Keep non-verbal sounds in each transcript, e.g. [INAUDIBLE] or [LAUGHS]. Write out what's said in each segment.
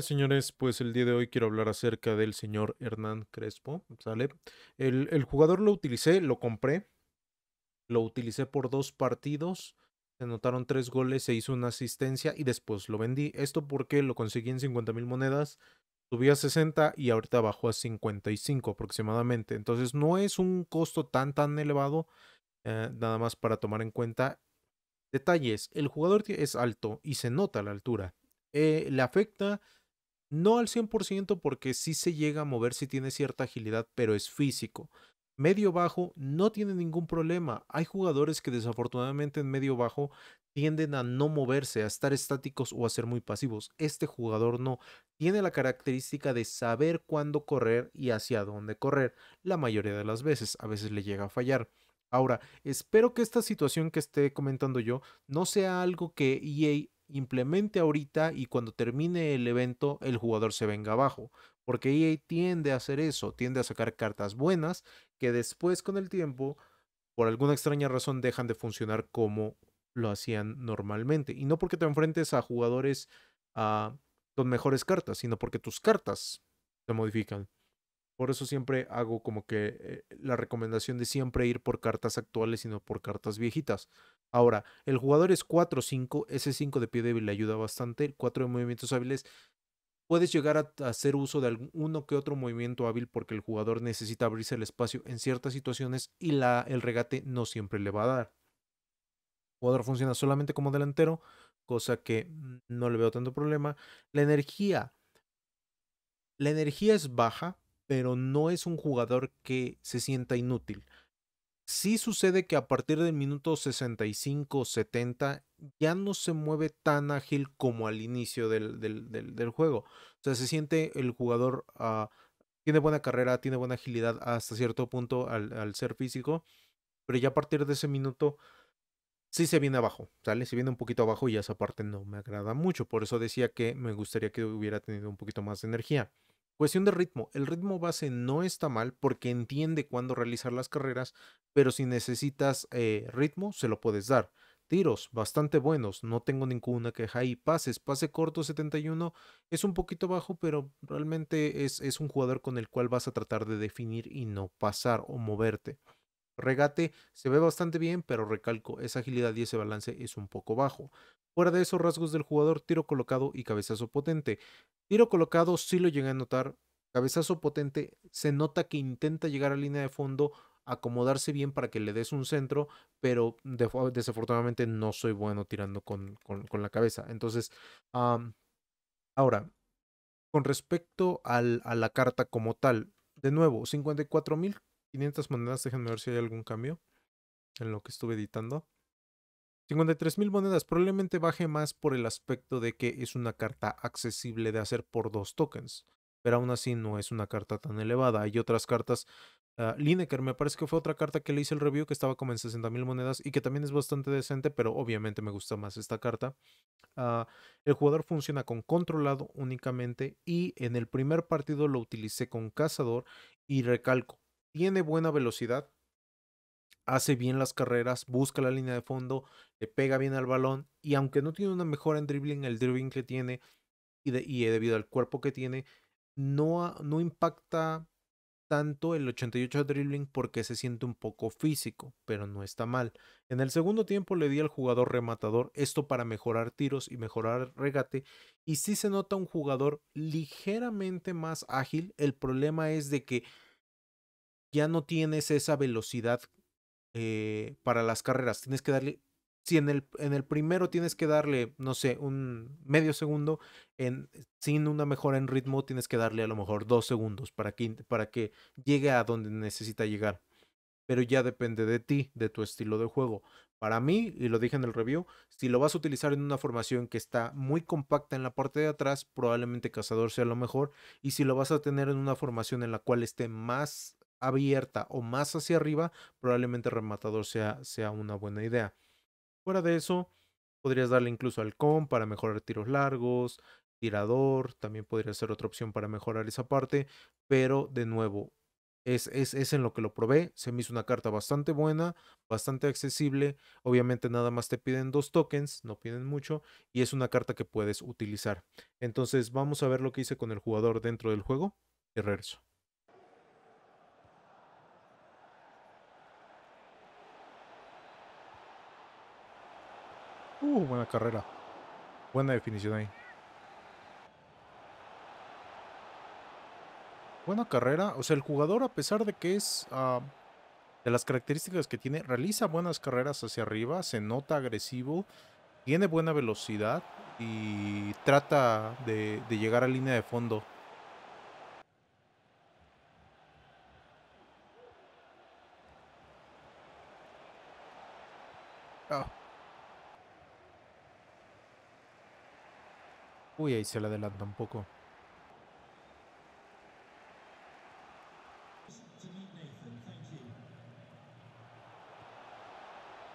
señores, pues el día de hoy quiero hablar acerca del señor Hernán Crespo, ¿sale? El, jugador lo utilicé, lo compré, lo utilicé por dos partidos, se anotaron tres goles, se hizo una asistencia y después lo vendí. Esto porque lo conseguí en 50 mil monedas, subí a 60 y ahorita bajó a 55 aproximadamente. Entonces no es un costo tan tan elevado, eh, nada más para tomar en cuenta detalles. El jugador es alto y se nota la altura eh, le afecta, no al 100% porque sí se llega a mover, si tiene cierta agilidad, pero es físico. Medio bajo no tiene ningún problema. Hay jugadores que desafortunadamente en medio bajo tienden a no moverse, a estar estáticos o a ser muy pasivos. Este jugador no. Tiene la característica de saber cuándo correr y hacia dónde correr. La mayoría de las veces, a veces le llega a fallar. Ahora, espero que esta situación que esté comentando yo no sea algo que EA implemente ahorita y cuando termine el evento el jugador se venga abajo. Porque EA tiende a hacer eso, tiende a sacar cartas buenas que después con el tiempo, por alguna extraña razón, dejan de funcionar como lo hacían normalmente. Y no porque te enfrentes a jugadores a ah, con mejores cartas, sino porque tus cartas se modifican. Por eso siempre hago como que eh, la recomendación de siempre ir por cartas actuales y no por cartas viejitas. Ahora, el jugador es 4-5, ese 5 de pie débil le ayuda bastante, el 4 de movimientos hábiles. Puedes llegar a hacer uso de alguno que otro movimiento hábil porque el jugador necesita abrirse el espacio en ciertas situaciones y la, el regate no siempre le va a dar. El jugador funciona solamente como delantero, cosa que no le veo tanto problema. La energía. La energía es baja, pero no es un jugador que se sienta inútil sí sucede que a partir del minuto 65 70 ya no se mueve tan ágil como al inicio del, juego. O sea, se siente el jugador, ah, tiene buena carrera, tiene buena agilidad hasta cierto punto al, al, ser físico, pero ya a partir de ese minuto sí se viene abajo, ¿sale? Se viene un poquito abajo y esa parte no me agrada mucho. Por eso decía que me gustaría que hubiera tenido un poquito más de energía. Cuestión de ritmo. El ritmo base no está mal porque entiende cuándo realizar las carreras, pero si necesitas eh, ritmo, se lo puedes dar. Tiros bastante buenos, no tengo ninguna queja ahí. Pases, pase corto 71 es un poquito bajo, pero realmente es, es un jugador con el cual vas a tratar de definir y no pasar o moverte. Regate se ve bastante bien, pero recalco, esa agilidad y ese balance es un poco bajo. Fuera de esos rasgos del jugador, tiro colocado y cabezazo potente. Tiro colocado sí lo llegué a notar. Cabezazo potente se nota que intenta llegar a línea de fondo, acomodarse bien para que le des un centro, pero desafortunadamente no soy bueno tirando con, con, la cabeza. Entonces, ahora, con respecto a la carta como tal, de nuevo, 54.500 monedas, déjenme ver si hay algún cambio en lo que estuve editando. 53.000 mil monedas probablemente baje más por el aspecto de que es una carta accesible de hacer por dos tokens, pero aún así no es una carta tan elevada. Hay otras cartas, ah, Lineker me parece que fue otra carta que le hice el review que estaba como en 60,000 monedas y que también es bastante decente, pero obviamente me gusta más esta carta. Ah, el jugador funciona con controlado únicamente y en el primer partido lo utilicé con cazador y recalco, tiene buena velocidad, hace bien las carreras, busca la línea de fondo, le pega bien al balón y aunque no tiene una mejora en dribbling, el dribbling que tiene y, debido al cuerpo que tiene, no, no impacta tanto el 88 dribbling porque se siente un poco físico, pero no está mal. En el segundo tiempo le di al jugador rematador, esto para mejorar tiros y mejorar regate, y sí se nota un jugador ligeramente más ágil, el problema es de que ya no tienes esa velocidad eh, para las carreras. Tienes que darle, si en el, en el primero tienes que darle, no sé, un medio segundo, en, sin una mejora en ritmo tienes que darle a lo mejor dos segundos para que, para que llegue a donde necesita llegar. Pero ya depende de ti, de tu estilo de juego. Para mí, y lo dije en el review, si lo vas a utilizar en una formación que está muy compacta en la parte de atrás, probablemente cazador sea lo mejor. Y si lo vas a tener en una formación en la cual esté más abierta o más hacia arriba, probablemente rematador sea, sea una buena idea. Fuera de eso, podrías darle incluso al com para mejorar tiros largos, tirador, también podría ser otra opción para mejorar esa parte, pero de nuevo, es, es, es, en lo que lo probé. Se me hizo una carta bastante buena, bastante accesible. Obviamente nada más te piden dos tokens, no piden mucho, y es una carta que puedes utilizar. Entonces vamos a ver lo que hice con el jugador dentro del juego y regreso. Uh, buena carrera. Buena definición ahí. Buena carrera. O sea, el jugador, a pesar de que es ah, de las características que tiene, realiza buenas carreras hacia arriba, se nota agresivo, tiene buena velocidad y trata de, de llegar a línea de fondo. Uy, ahí se le adelanta un poco.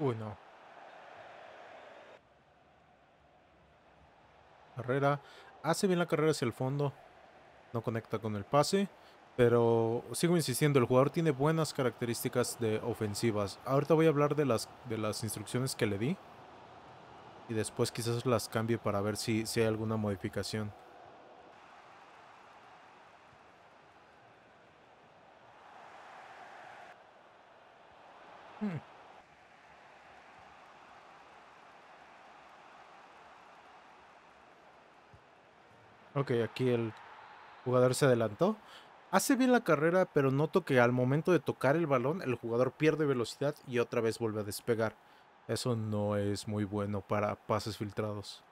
Uy, no. Carrera. Hace bien la carrera hacia el fondo. No conecta con el pase. Pero sigo insistiendo, el jugador tiene buenas características de ofensivas. Ahorita voy a hablar de las, de las instrucciones que le di y después quizás las cambie para ver si, si hay alguna modificación. Hmm. Ok, aquí el jugador se adelantó. Hace bien la carrera, pero noto que al momento de tocar el balón, el jugador pierde velocidad y otra vez vuelve a despegar. Eso no es muy bueno para pases filtrados.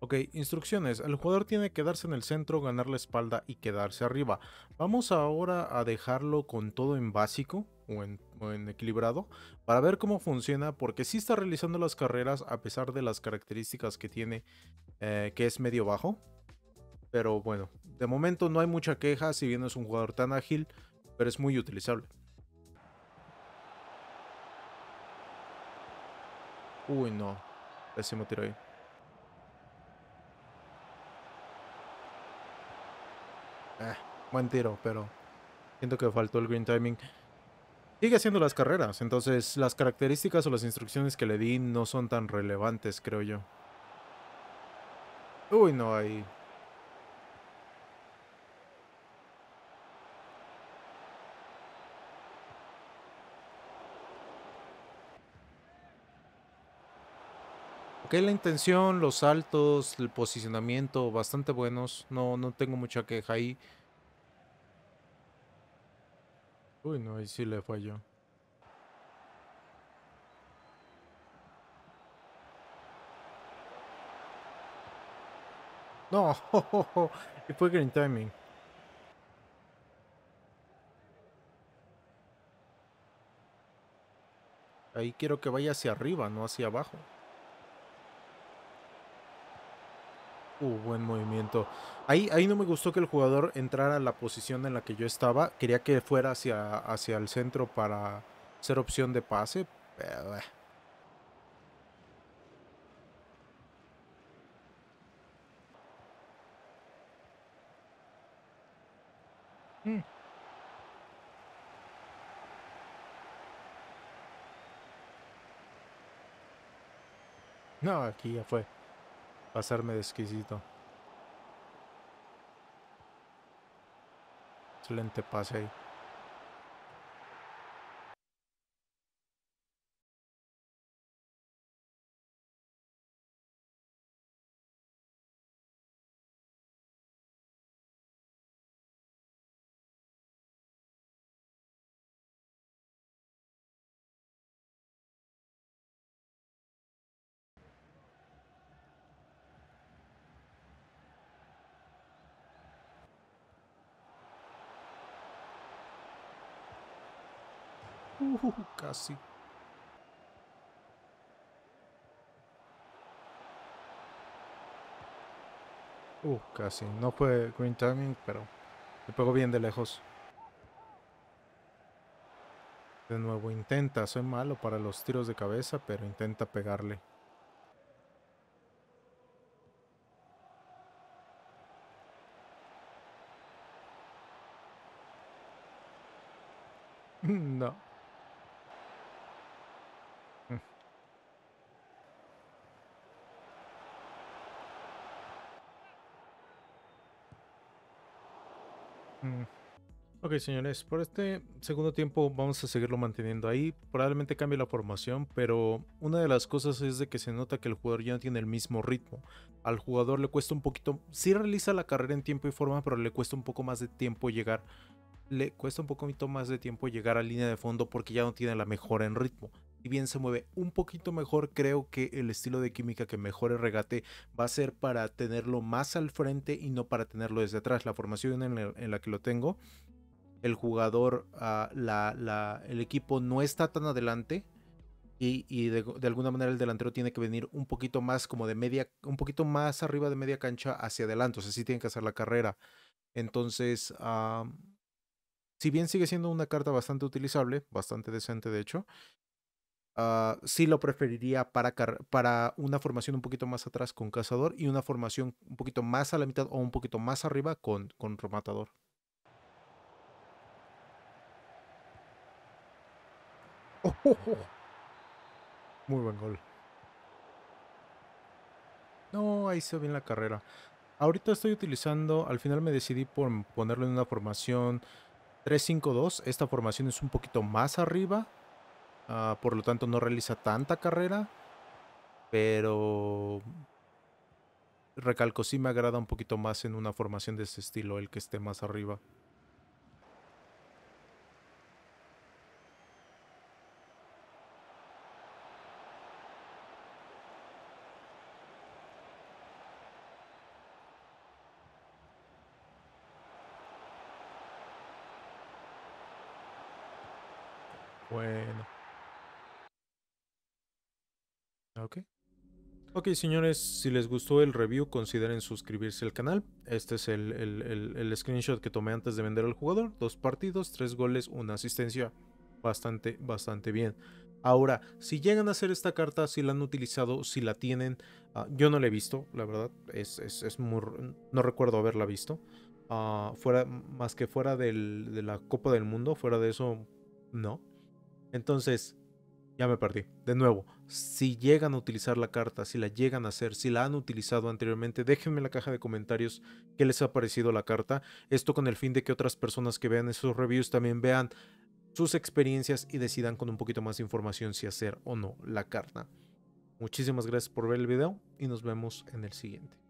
Ok, instrucciones. El jugador tiene que quedarse en el centro, ganar la espalda y quedarse arriba. Vamos ahora a dejarlo con todo en básico o en, equilibrado para ver cómo funciona porque sí está realizando las carreras a pesar de las características que tiene eh, que es medio bajo. Pero bueno, de momento no hay mucha queja si bien es un jugador tan ágil, pero es muy utilizable. Uy, no. Pésimo tiro ahí. Eh, buen tiro, pero siento que faltó el green timing. Sigue haciendo las carreras, entonces las características o las instrucciones que le di no son tan relevantes, creo yo. Uy, no, ahí Ok, la intención, los saltos, el posicionamiento, bastante buenos. No, no tengo mucha queja ahí. Uy, no, ahí sí le falló. No, [LAUGHS] y fue green timing. Ahí quiero que vaya hacia arriba, no hacia abajo. buen movimiento. Ahí, ahí no me gustó que el jugador entrara a la posición en la que yo estaba. Quería que fuera hacia, hacia el centro para ser opción de pase. Pero, eh. mm. No, aquí ya fue pasarme de exquisito. Excelente pase ahí. Uh, casi. Uh, casi. No fue green timing, pero le pegó bien de lejos. De nuevo intenta, soy malo para los tiros de cabeza, pero intenta pegarle. Ok, señores, por este segundo tiempo vamos a seguirlo manteniendo ahí. Probablemente cambie la formación, pero una de las cosas es de que se nota que el jugador ya no tiene el mismo ritmo. Al jugador le cuesta un poquito, sí realiza la carrera en tiempo y forma, pero le cuesta un poco más de tiempo llegar le cuesta un poquito más de tiempo llegar a línea de fondo porque ya no tiene la mejora en ritmo. Si bien se mueve un poquito mejor, creo que el estilo de química que mejore regate va a ser para tenerlo más al frente y no para tenerlo desde atrás. La formación en, la que lo tengo, el jugador, ah, la, la, el equipo no está tan adelante, y, de, alguna manera el delantero tiene que venir un poquito más como de media, un poquito más arriba de media cancha hacia adelante, o sea, sí tiene que hacer la carrera. Entonces, ah, si bien sigue siendo una carta bastante utilizable, bastante decente de hecho, ah, sí lo preferiría para, para una formación un poquito más atrás con cazador y una formación un poquito más a la mitad o un poquito más arriba con, con rematador. [LAUGHS] Muy buen gol. No, ahí se ve bien la carrera. Ahorita estoy utilizando, al final me decidí por ponerlo en una formación 3-5-2. Esta formación es un poquito más arriba. Ah, por lo tanto, no realiza tanta carrera. Pero. Recalco, si me agrada un poquito más en una formación de este estilo el que esté más arriba. Ok señores, si les gustó el review consideren suscribirse al canal. Este es el, el, screenshot que tomé antes de vender al jugador. Dos partidos, tres goles, una asistencia. Bastante, bastante bien. Ahora, si llegan a hacer esta carta, si la han utilizado, si la tienen, ah, yo no la he visto, la verdad, es, muy, no recuerdo haberla visto. Ah, fuera, más que fuera de la Copa del Mundo, fuera de eso, no. Entonces, ya me perdí. De nuevo, si llegan a utilizar la carta, si la llegan a hacer, si la han utilizado anteriormente, déjenme en la caja de comentarios qué les ha parecido la carta. Esto con el fin de que otras personas que vean esos reviews también vean sus experiencias y decidan con un poquito más de información si hacer o no la carta. Muchísimas gracias por ver el video y nos vemos en el siguiente.